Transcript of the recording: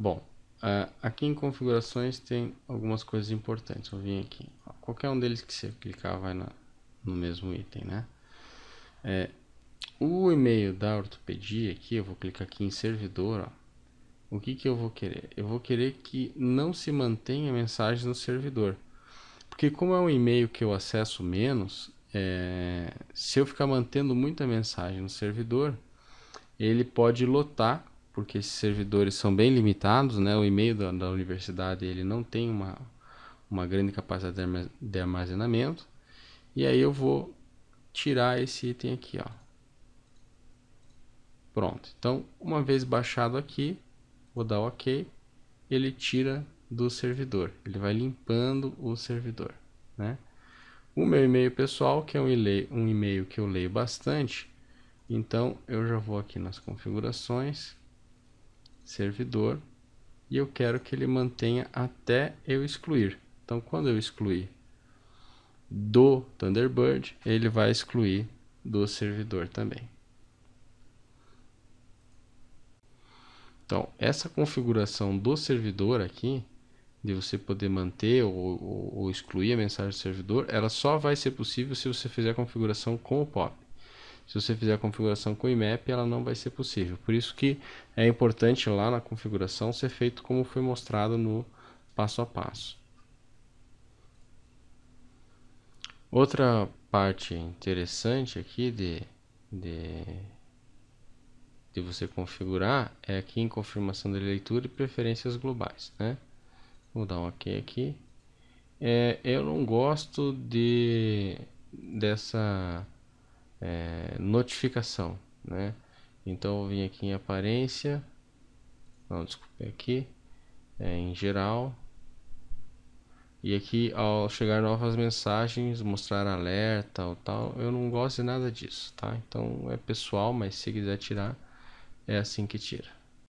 Bom, ah, aqui em configurações tem algumas coisas importantes. Vou vir aqui. Qualquer um deles que você clicar vai na, no mesmo item, né? É, o e-mail da ortopedia aqui, eu vou clicar aqui em servidor, ó. O que, que eu vou querer? Eu vou querer que não se mantenha mensagem no servidor. Porque como é um e-mail que eu acesso menos, é, se eu ficar mantendo muita mensagem no servidor, ele pode lotar porque esses servidores são bem limitados, né? O e-mail da, da universidade ele não tem uma, uma grande capacidade de armazenamento. E aí eu vou tirar esse item aqui, ó. Pronto. Então, uma vez baixado aqui, vou dar OK, ele tira do servidor. Ele vai limpando o servidor, né? O meu e-mail pessoal, que é um e-mail que eu leio bastante, então eu já vou aqui nas configurações, servidor e eu quero que ele mantenha até eu excluir. Então, quando eu excluir do Thunderbird, ele vai excluir do servidor também. Então, essa configuração do servidor aqui, de você poder manter ou, ou, ou excluir a mensagem do servidor, ela só vai ser possível se você fizer a configuração com o POP. Se você fizer a configuração com o IMAP, ela não vai ser possível. Por isso que é importante lá na configuração ser feito como foi mostrado no passo a passo. Outra parte interessante aqui de, de, de você configurar é aqui em confirmação de leitura e preferências globais. Né? Vou dar um OK aqui. É, eu não gosto de dessa é, notificação, né? Então eu vim aqui em aparência, não, desculpe, aqui é, em geral, e aqui ao chegar novas mensagens, mostrar alerta ou tal, eu não gosto de nada disso, tá? Então é pessoal, mas se quiser tirar, é assim que tira.